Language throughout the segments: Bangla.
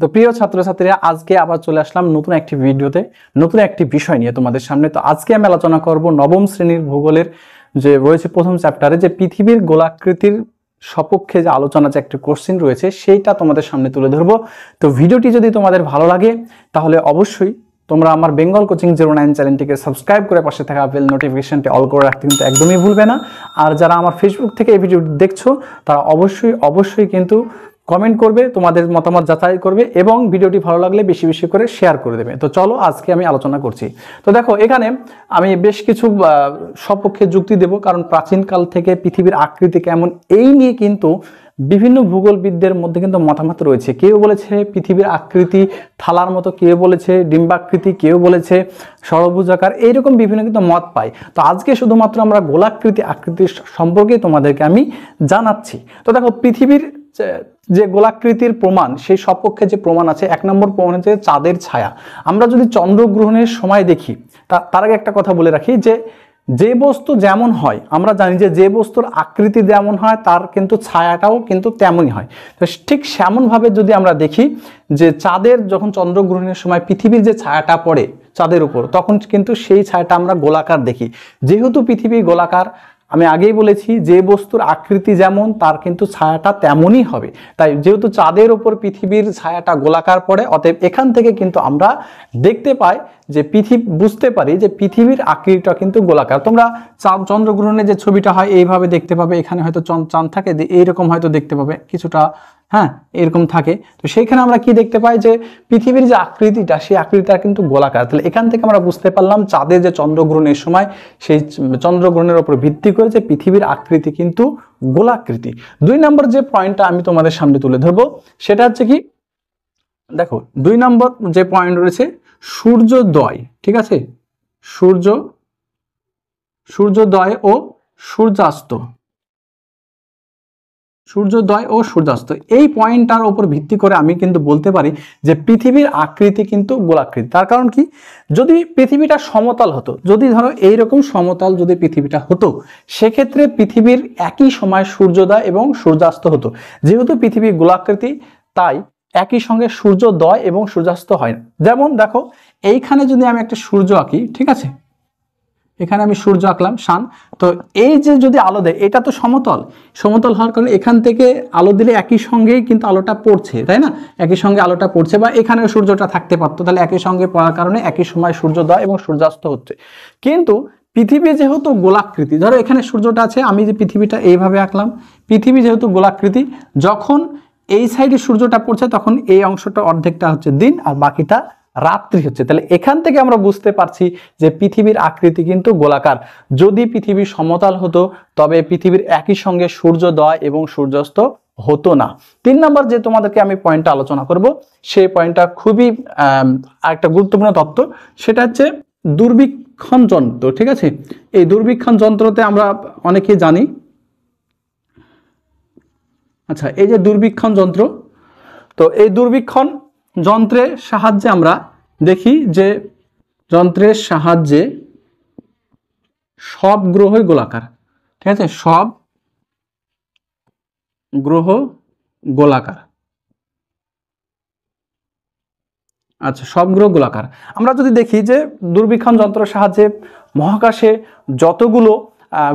তো প্রিয় ছাত্রছাত্রীরা আজকে আবার চলে আসলাম নতুন একটি ভিডিওতে নতুন একটি বিষয় নিয়ে তোমাদের সামনে তো আজকে আমি আলোচনা করব নবম শ্রেণীর ভূগোলের যে রয়েছে প্রথম চ্যাপ্টারে যে পৃথিবীর গোলাকৃতির সপক্ষে যে আলোচনা যে একটা কোশ্চেন রয়েছে সেইটা তোমাদের সামনে তুলে ধরবো তো ভিডিওটি যদি তোমাদের ভালো লাগে তাহলে অবশ্যই তোমরা আমার বেঙ্গল কোচিং জিরো নাইন চ্যানেলটিকে সাবস্ক্রাইব করে পাশে থাকা বেল নোটিফিকেশনটি অল করে রাখতে কিন্তু একদমই ভুলবে না আর যারা আমার ফেসবুক থেকে এই ভিডিও দেখছো তারা অবশ্যই অবশ্যই কিন্তু কমেন্ট করবে তোমাদের মতামত যাচাই করবে এবং ভিডিওটি ভালো লাগলে বেশি বেশি করে শেয়ার করে দেবে তো চলো আজকে আমি আলোচনা করছি তো দেখো এখানে আমি বেশ কিছু সপক্ষে যুক্তি দেব কারণ প্রাচীনকাল থেকে পৃথিবীর আকৃতি কেমন এই নিয়ে কিন্তু বিভিন্ন ভূগোলবিদদের মধ্যে কিন্তু মতামত রয়েছে কেউ বলেছে পৃথিবীর আকৃতি থালার মতো কেউ বলেছে ডিম্বাকৃতি কেউ বলেছে সরভুজাকার এইরকম বিভিন্ন কিন্তু মত পাই তো আজকে শুধুমাত্র আমরা গোলাকৃতি আকৃতির সম্পর্কে তোমাদেরকে আমি জানাচ্ছি তো দেখো পৃথিবীর যে গোলাকৃতির প্রমাণ সেই সপক্ষে যে প্রমাণ আছে এক নম্বর প্রমাণ হচ্ছে চাঁদের ছায়া আমরা যদি চন্দ্রগ্রহণের সময় দেখি তা তার আগে একটা কথা বলে রাখি যে যে বস্তু যেমন হয় আমরা জানি যে যে বস্তুর আকৃতি যেমন হয় তার কিন্তু ছায়াটাও কিন্তু তেমনই হয় তো ঠিক সেমনভাবে যদি আমরা দেখি যে চাঁদের যখন চন্দ্রগ্রহণের সময় পৃথিবীর যে ছায়াটা পড়ে চাঁদের উপর তখন কিন্তু সেই ছায়াটা আমরা গোলাকার দেখি যেহেতু পৃথিবী গোলাকার আমি আগেই বলেছি যে বস্তুর আকৃতি যেমন তার কিন্তু ছায়াটা তেমনই হবে তাই যেহেতু চাঁদের ওপর পৃথিবীর ছায়াটা গোলাকার পড়ে অতএব এখান থেকে কিন্তু আমরা দেখতে পাই যে পৃথিবী বুঝতে পারি যে পৃথিবীর আকৃতিটা কিন্তু গোলাকার তোমরা চাঁদ চন্দ্রগ্রহণে যে ছবিটা হয় এইভাবে দেখতে পাবে এখানে হয়তো চাঁদ থাকে যে এইরকম হয়তো দেখতে পাবে কিছুটা হ্যাঁ এরকম থাকে তো সেইখানে আমরা কি দেখতে পাই যে পৃথিবীর যে আকৃতিটা সেই আকৃতিটা কিন্তু গোলাকার তাহলে এখান থেকে আমরা বুঝতে পারলাম চাঁদের যে চন্দ্রগ্রহণের সময় সেই চন্দ্রগ্রহণের ওপর ভিত্তি করে যে পৃথিবীর আকৃতি কিন্তু গোলাকৃতি দুই নম্বর যে পয়েন্টটা আমি তোমাদের সামনে তুলে ধরবো সেটা হচ্ছে কি দেখো দুই নম্বর যে পয়েন্ট রয়েছে সূর্যোদয় ঠিক আছে সূর্য সূর্যোদয় ও সূর্যাস্ত সূর্যোদয় ও সূর্যাস্ত এই পয়েন্টটার ওপর ভিত্তি করে আমি কিন্তু বলতে পারি যে পৃথিবীর আকৃতি কিন্তু গোলাকৃতি তার কারণ কি যদি পৃথিবীটা সমতল হতো যদি ধরো এইরকম সমতল যদি পৃথিবীটা হতো সেক্ষেত্রে পৃথিবীর একই সময় সূর্যোদয় এবং সূর্যাস্ত হতো যেহেতু পৃথিবী গোলাকৃতি তাই একই সঙ্গে সূর্যোদয় এবং সূর্যাস্ত হয় না যেমন দেখো এইখানে যদি আমি একটা সূর্য আঁকি ঠিক আছে এখানে আমি সূর্য আঁকলাম সান তো এই যে যদি আলো দেয় এটা তো সমতল সমতল হওয়ার কারণে এখান থেকে আলো দিলে একই সঙ্গেই কিন্তু আলোটা পড়ছে তাই না একই সঙ্গে আলোটা পড়ছে বা এখানে সূর্যটা থাকতে পারতো তাহলে একই সঙ্গে পড়ার কারণে একই সময় সূর্যোদয় এবং সূর্যাস্ত হচ্ছে কিন্তু পৃথিবী যেহেতু গোলাকৃতি ধরো এখানে সূর্যটা আছে আমি যে পৃথিবীটা এইভাবে আঁকলাম পৃথিবী যেহেতু গোলাকৃতি যখন এই সাইডে সূর্যটা পড়ছে তখন এই অংশটা অর্ধেকটা হচ্ছে দিন আর বাকিটা রাত্রি হচ্ছে তাহলে এখান থেকে আমরা বুঝতে পারছি যে পৃথিবীর আকৃতি কিন্তু গোলাকার যদি পৃথিবী সমতল হতো তবে পৃথিবীর একই সঙ্গে সূর্যোদয় এবং সূর্যাস্ত হতো না তিন নম্বর যে তোমাদেরকে আমি পয়েন্টটা আলোচনা করব সেই পয়েন্টটা খুবই একটা গুরুত্বপূর্ণ তত্ত্ব সেটা হচ্ছে দুর্বীক্ষণ যন্ত্র ঠিক আছে এই দুর্বীক্ষণ যন্ত্রতে আমরা অনেকে জানি আচ্ছা এই যে দুর্বীক্ষণ যন্ত্র তো এই দুর্বীক্ষণ যন্ত্রের সাহায্যে আমরা দেখি যে যন্ত্রের সাহায্যে সব গ্রহই গোলাকার ঠিক আছে সব গ্রহ গোলাকার আচ্ছা সব গ্রহ গোলাকার আমরা যদি দেখি যে দুর্বীক্ষণ যন্ত্রের সাহায্যে মহাকাশে যতগুলো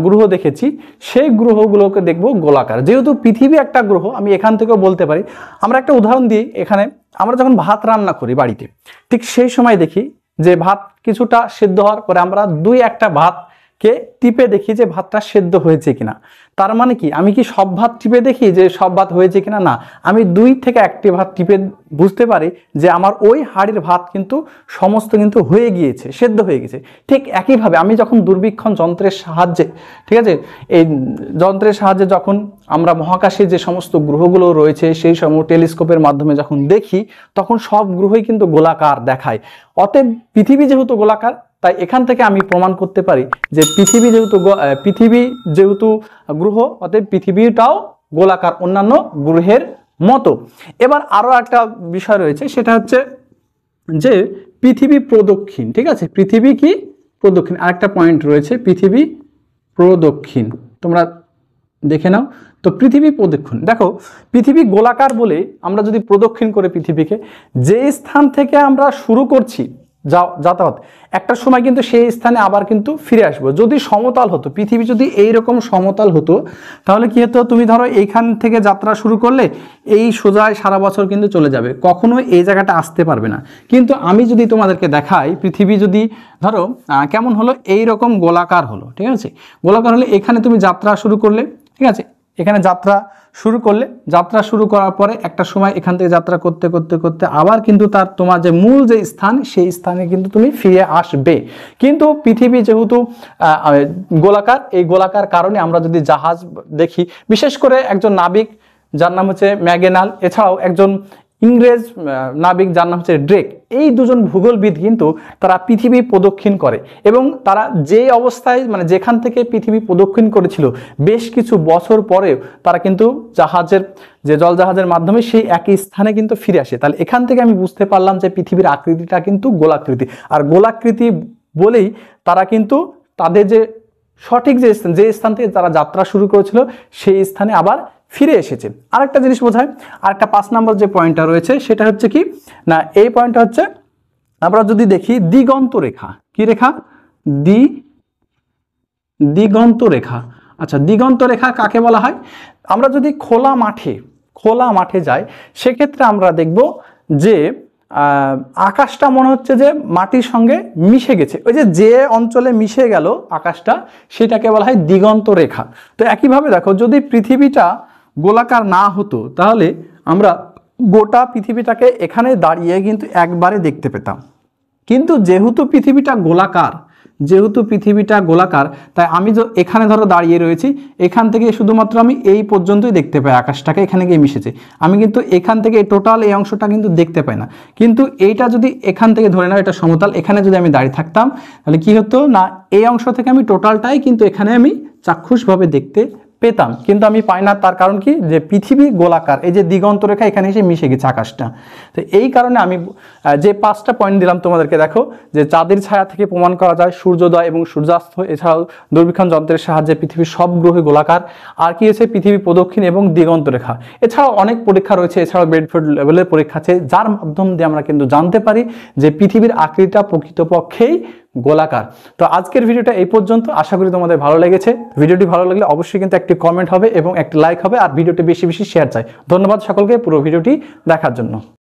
গ্রহ দেখেছি সেই গ্রহগুলোকে দেখব গোলাকার যেহেতু পৃথিবী একটা গ্রহ আমি এখান থেকেও বলতে পারি আমরা একটা উদাহরণ দিই এখানে আমরা যখন ভাত রান্না করি বাড়িতে ঠিক সেই সময় দেখি যে ভাত কিছুটা সিদ্ধ হওয়ার পরে আমরা দুই একটা ভাত কে টিপে দেখি যে ভাতটা সেদ্ধ হয়েছে কিনা তার মানে কি আমি কি সব ভাত টিপে দেখি যে সব ভাত হয়েছে কিনা না আমি দুই থেকে একটি ভাত টিপে বুঝতে পারি যে আমার ওই হাড়ির ভাত কিন্তু সমস্ত কিন্তু হয়ে গিয়েছে সেদ্ধ হয়ে গেছে ঠিক একইভাবে আমি যখন দুর্বীক্ষণ যন্ত্রের সাহায্যে ঠিক আছে এই যন্ত্রের সাহায্যে যখন আমরা মহাকাশে যে সমস্ত গ্রহগুলো রয়েছে সেই সময় টেলিস্কোপের মাধ্যমে যখন দেখি তখন সব গ্রহই কিন্তু গোলাকার দেখায় অতএব পৃথিবী যেহেতু গোলাকার তাই এখান থেকে আমি প্রমাণ করতে পারি যে পৃথিবী যেহেতু পৃথিবী যেহেতু গ্রহ অতএব পৃথিবীটাও গোলাকার অন্যান্য গ্রহের মতো এবার আরও একটা বিষয় রয়েছে সেটা হচ্ছে যে পৃথিবী প্রদক্ষিণ ঠিক আছে পৃথিবী কি প্রদক্ষিণ আরেকটা পয়েন্ট রয়েছে পৃথিবী প্রদক্ষিণ তোমরা দেখে নাও তো পৃথিবী প্রদক্ষিণ দেখো পৃথিবী গোলাকার বলে আমরা যদি প্রদক্ষিণ করে পৃথিবীকে যে স্থান থেকে আমরা শুরু করছি যা যাতায়াত একটা সময় কিন্তু সেই স্থানে আবার কিন্তু ফিরে আসবো যদি সমতল হতো পৃথিবী যদি এই রকম সমতল হতো তাহলে কি হতো তুমি ধরো এইখান থেকে যাত্রা শুরু করলে এই সোজায় সারা বছর কিন্তু চলে যাবে কখনো এই জায়গাটা আসতে পারবে না কিন্তু আমি যদি তোমাদেরকে দেখাই পৃথিবী যদি ধরো কেমন হলো এই রকম গোলাকার হলো ঠিক আছে গোলাকার হলে এখানে তুমি যাত্রা শুরু করলে ঠিক আছে এখানে যাত্রা শুরু করলে যাত্রা শুরু করার পরে একটা সময় এখান থেকে যাত্রা করতে করতে করতে আবার কিন্তু তার তোমার যে মূল যে স্থান সেই স্থানে কিন্তু তুমি ফিরে আসবে কিন্তু পৃথিবী যেহেতু গোলাকার এই গোলাকার কারণে আমরা যদি জাহাজ দেখি বিশেষ করে একজন নাবিক যার নাম হচ্ছে ম্যাগেনাল এছাড়াও একজন ইংরেজ নাবিক যার নাম হচ্ছে ড্রেক এই দুজন ভূগোলবিদ কিন্তু তারা পৃথিবী প্রদক্ষিণ করে এবং তারা যে অবস্থায় মানে যেখান থেকে পৃথিবী প্রদক্ষিণ করেছিল বেশ কিছু বছর পরেও তারা কিন্তু জাহাজের যে জলজাহাজের মাধ্যমে সেই একই স্থানে কিন্তু ফিরে আসে তাহলে এখান থেকে আমি বুঝতে পারলাম যে পৃথিবীর আকৃতিটা কিন্তু গোলাকৃতি আর গোলাকৃতি বলেই তারা কিন্তু তাদের যে সঠিক যে স্থান যে স্থান থেকে তারা যাত্রা শুরু করেছিল সেই স্থানে আবার ফিরে এসেছে আরেকটা জিনিস বোঝায় আরেকটা পাঁচ নম্বর যে পয়েন্টটা রয়েছে সেটা হচ্ছে কি না এই পয়েন্টটা হচ্ছে আমরা যদি দেখি দিগন্ত রেখা কি রেখা দি দিগন্ত রেখা আচ্ছা দিগন্ত রেখা কাকে বলা হয় আমরা যদি খোলা মাঠে খোলা মাঠে যাই সেক্ষেত্রে আমরা দেখব যে আকাশটা মনে হচ্ছে যে মাটির সঙ্গে মিশে গেছে ওই যে যে অঞ্চলে মিশে গেল আকাশটা সেটাকে বলা হয় দিগন্ত রেখা তো একইভাবে দেখো যদি পৃথিবীটা গোলাকার না হতো তাহলে আমরা গোটা পৃথিবীটাকে এখানে দাঁড়িয়ে কিন্তু একবারে দেখতে পেতাম কিন্তু যেহেতু পৃথিবীটা গোলাকার যেহেতু পৃথিবীটা গোলাকার তাই আমি যে এখানে ধরো দাঁড়িয়ে রয়েছি এখান থেকে শুধুমাত্র আমি এই পর্যন্তই দেখতে পাই আকাশটাকে এখানে গিয়ে মিশেছে আমি কিন্তু এখান থেকে টোটাল এই অংশটা কিন্তু দেখতে পাই না কিন্তু এইটা যদি এখান থেকে ধরে নাও এটা সমতল এখানে যদি আমি দাঁড়িয়ে থাকতাম তাহলে কি হতো না এই অংশ থেকে আমি টোটালটাই কিন্তু এখানে আমি চাক্ষুষভাবে দেখতে পেতাম কিন্তু আমি পাই না তার কারণ কি যে পৃথিবী গোলাকার এই যে দিগন্ত রেখা এখানে এসে মিশে গেছে আকাশটা তো এই কারণে আমি যে পাঁচটা পয়েন্ট দিলাম তোমাদেরকে দেখো যে চাঁদের ছায়া থেকে প্রমাণ করা যায় সূর্যোদয় এবং সূর্যাস্ত এছাড়াও দুর্বীক্ষণ যন্ত্রের সাহায্যে পৃথিবীর সব গ্রহে গোলাকার আর কি হচ্ছে পৃথিবী প্রদক্ষিণ এবং দিগন্ত রেখা এছাড়াও অনেক পরীক্ষা রয়েছে এছাড়াও বেডফোর্ড লেভেলের পরীক্ষা আছে যার মাধ্যম দিয়ে আমরা কিন্তু জানতে পারি যে পৃথিবীর আকৃতিটা প্রকৃতপক্ষেই গোলাকার তো আজকের ভিডিওটা এই পর্যন্ত আশা করি তোমাদের ভালো লেগেছে ভিডিওটি ভালো লাগলে অবশ্যই কিন্তু একটি কমেন্ট হবে এবং একটি লাইক হবে আর ভিডিওটি বেশি বেশি শেয়ার চাই ধন্যবাদ সকলকে পুরো ভিডিওটি দেখার জন্য